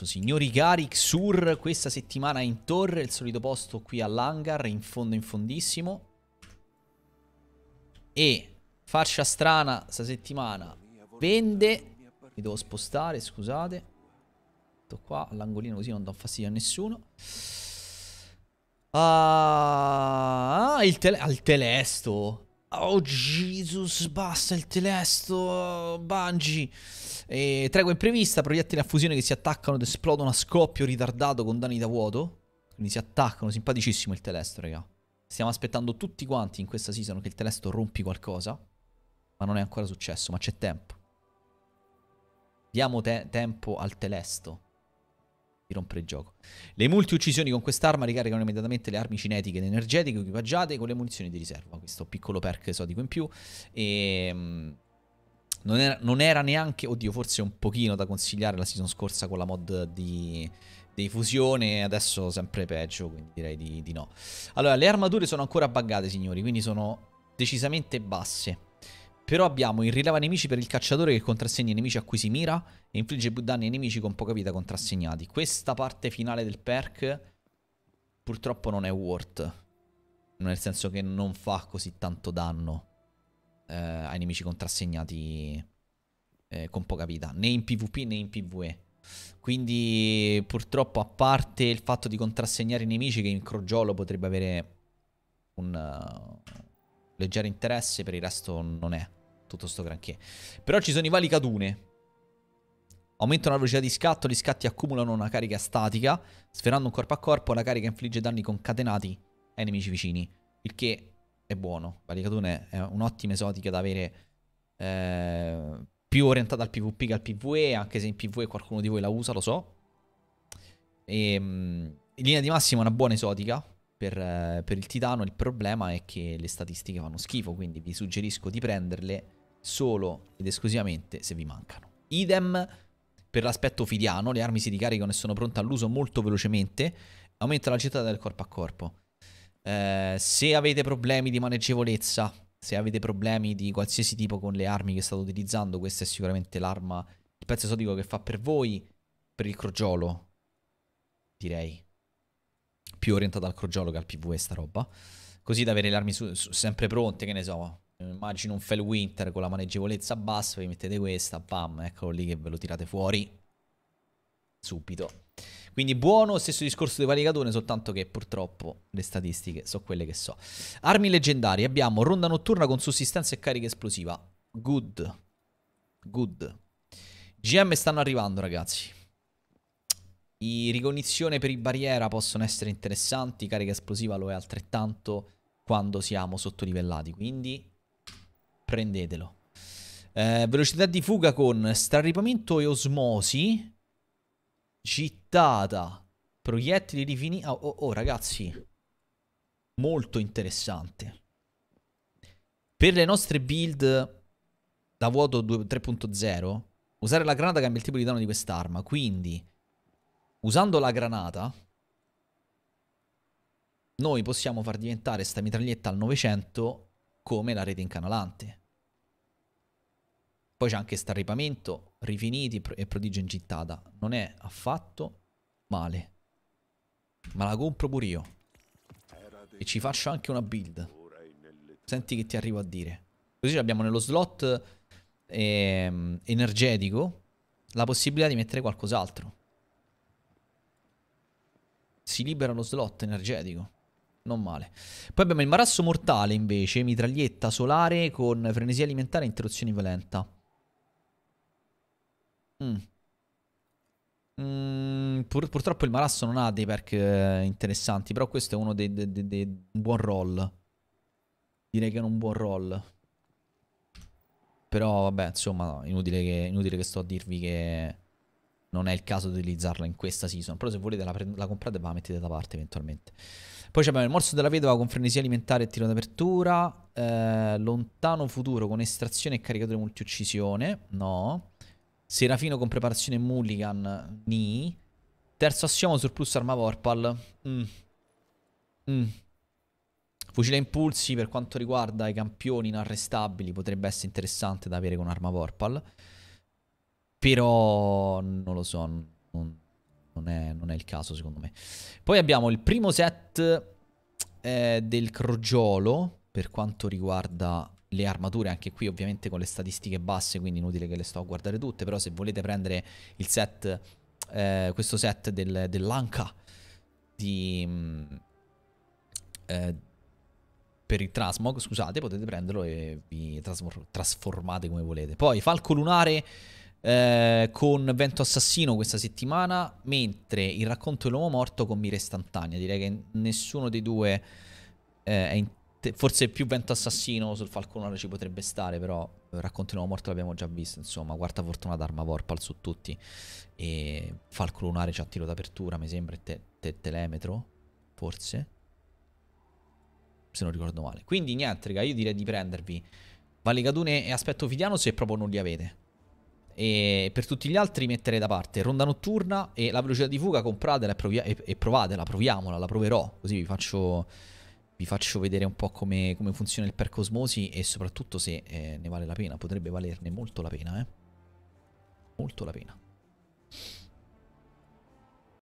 adesso, signori cari, Xur questa settimana in torre, il solito posto qui all'hangar, in fondo in fondissimo. E fascia strana sta settimana vende, mi devo spostare, scusate. Sto qua all'angolino così non do fastidio a nessuno. Ah, il tele al telesto. Oh Jesus, basta il telesto, Bungie. E, tregua imprevista, proiettili a fusione che si attaccano ed esplodono a scoppio ritardato con danni da vuoto. Quindi si attaccano, simpaticissimo il telesto, raga. Stiamo aspettando tutti quanti in questa season che il telesto rompi qualcosa. Ma non è ancora successo, ma c'è tempo. Diamo te tempo al telesto di rompere il gioco. Le multi-uccisioni con quest'arma ricaricano immediatamente le armi cinetiche ed energetiche equipaggiate con le munizioni di riserva. Questo piccolo perk esotico in più. E... Ehm, non era, non era, neanche, oddio, forse un pochino da consigliare la season scorsa con la mod di, di fusione, adesso sempre peggio, quindi direi di, di no. Allora, le armature sono ancora buggate, signori, quindi sono decisamente basse. Però abbiamo in rileva nemici per il cacciatore che contrassegna i nemici a cui si mira e infligge più danni ai nemici con poca vita contrassegnati. Questa parte finale del perk purtroppo non è worth. Nel senso che non fa così tanto danno eh, ai nemici contrassegnati eh, con poca vita, né in PvP né in PvE. Quindi purtroppo a parte il fatto di contrassegnare i nemici che in crogiolo potrebbe avere un uh, leggero interesse, per il resto non è tutto sto granché. Però ci sono i valicadune. Aumentano la velocità di scatto, gli scatti accumulano una carica statica. Sferando un corpo a corpo, la carica infligge danni concatenati ai nemici vicini. Il che è buono. Valicadune è un'ottima esotica da avere... Eh, più orientata al PvP che al PvE, anche se in PvE qualcuno di voi la usa, lo so. E, ehm, in linea di massima è una buona esotica per, eh, per il titano, il problema è che le statistiche fanno schifo, quindi vi suggerisco di prenderle solo ed esclusivamente se vi mancano. Idem per l'aspetto fidiano, le armi si ricaricano e sono pronte all'uso molto velocemente, aumenta la città del corpo a corpo. Eh, se avete problemi di maneggevolezza, se avete problemi di qualsiasi tipo con le armi che state utilizzando, questa è sicuramente l'arma, il pezzo esotico che fa per voi, per il crogiolo, direi. Più orientata al crogiolo che al PvE sta roba. Così da avere le armi su, su, sempre pronte, che ne so, eh, immagino un Fell Winter con la maneggevolezza bassa, vi mettete questa, bam, eccolo lì che ve lo tirate fuori subito. Quindi buono, stesso discorso dei Valicatone, soltanto che purtroppo le statistiche sono quelle che so. Armi leggendarie, abbiamo ronda notturna con sussistenza e carica esplosiva. Good. Good. GM stanno arrivando ragazzi. I ricognizione per i barriera possono essere interessanti, carica esplosiva lo è altrettanto quando siamo sottolivellati, quindi prendetelo. Eh, velocità di fuga con straripamento e osmosi. Gittata. Proiettili rifiniti. Oh, ah, oh, oh, ragazzi. Molto interessante. Per le nostre build da vuoto 3.0, usare la granata cambia il tipo di danno di quest'arma. Quindi, usando la granata, noi possiamo far diventare sta mitraglietta al 900 come la rete incanalante. Poi c'è anche Starripamento, Rifiniti e Prodigio Ingittata. Non è affatto male. Ma la compro pure io. E ci faccio anche una build. Senti che ti arrivo a dire. Così abbiamo nello slot ehm, energetico la possibilità di mettere qualcos'altro. Si libera lo slot energetico. Non male. Poi abbiamo il marasso mortale invece, mitraglietta solare con frenesia alimentare e interruzione violenta. Mm. mm. pur, purtroppo il Malasso non ha dei perk eh, interessanti, però questo è uno dei, dei, dei, dei buon roll. Direi che è un buon roll. Però vabbè, insomma, no, inutile, che, inutile che sto a dirvi che non è il caso di utilizzarla in questa season. Però se volete la, la comprate e la mettete da parte eventualmente. Poi abbiamo il morso della vedova con frenesia alimentare e tiro d'apertura. Eh, lontano futuro con estrazione e caricatore multi-uccisione. No. Serafino con preparazione Mulligan, ni. Terzo assiomo surplus arma Vorpal. Mm. Mm. Fucile a impulsi per quanto riguarda i campioni inarrestabili potrebbe essere interessante da avere con arma Vorpal. Però non lo so, non, non, è, non è, il caso secondo me. Poi abbiamo il primo set eh, del crogiolo per quanto riguarda le armature anche qui ovviamente con le statistiche basse quindi inutile che le sto a guardare tutte però se volete prendere il set eh, questo set del, dell'anca di mm, eh, per il Trasmog scusate potete prenderlo e vi trasformate come volete poi Falco Lunare eh, con Vento Assassino questa settimana, mentre il racconto dell'uomo morto con Mira Istantanea. Direi che nessuno dei due eh, è in forse più vento assassino sul falconare ci potrebbe stare, però eh, racconti nuovo morto l'abbiamo già visto, insomma, quarta fortuna d'arma vorpal su tutti e falconare c'ha tiro d'apertura, mi sembra, e te, te, telemetro, forse, se non ricordo male. Quindi niente, raga, io direi di prendervi Valigadune e Aspetto Fidiano se proprio non li avete. E per tutti gli altri mettere da parte Ronda Notturna e la velocità di fuga, compratela e, e, e provatela, proviamola, la proverò, così vi faccio vi faccio vedere un po' come, come funziona il percosmosi e soprattutto se eh, ne vale la pena, potrebbe valerne molto la pena, eh? Molto la pena.